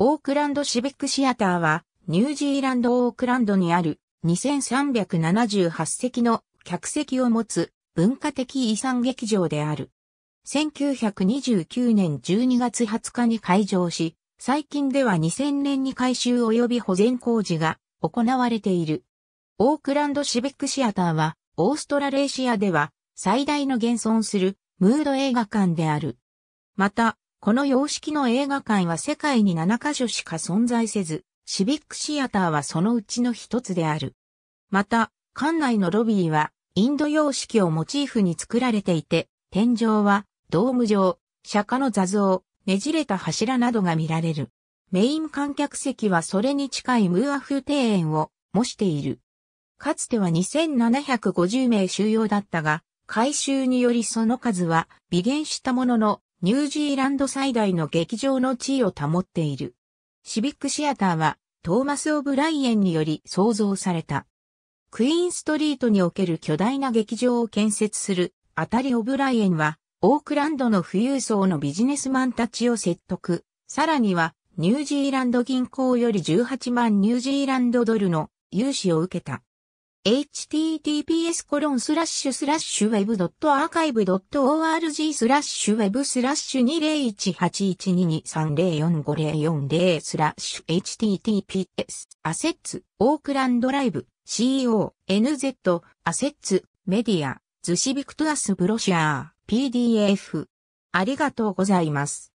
オークランドシビックシアターは、ニュージーランドオークランドにある2378席の客席を持つ文化的遺産劇場である。1929年12月20日に開場し、最近では2000年に改修及び保全工事が行われている。オークランドシビックシアターは、オーストラレーシアでは最大の現存するムード映画館である。また、この様式の映画館は世界に7カ所しか存在せず、シビックシアターはそのうちの一つである。また、館内のロビーはインド様式をモチーフに作られていて、天井はドーム状、釈迦の座像、ねじれた柱などが見られる。メイン観客席はそれに近いムーア風庭園を模している。かつては2750名収容だったが、改修によりその数は微減したものの、ニュージーランド最大の劇場の地位を保っている。シビックシアターはトーマス・オブライエンにより創造された。クイーンストリートにおける巨大な劇場を建設するアたりオブライエンはオークランドの富裕層のビジネスマンたちを説得。さらにはニュージーランド銀行より18万ニュージーランドドルの融資を受けた。https コロンスラッシュスラッシュウェブドットアーカイブドット org スラッシュウェブスラッシュ20181223045040スラッシュ https アセッツオークランドライブ CO NZ アセッツメディアズシビクトアスブロシアー PDF ありがとうございます。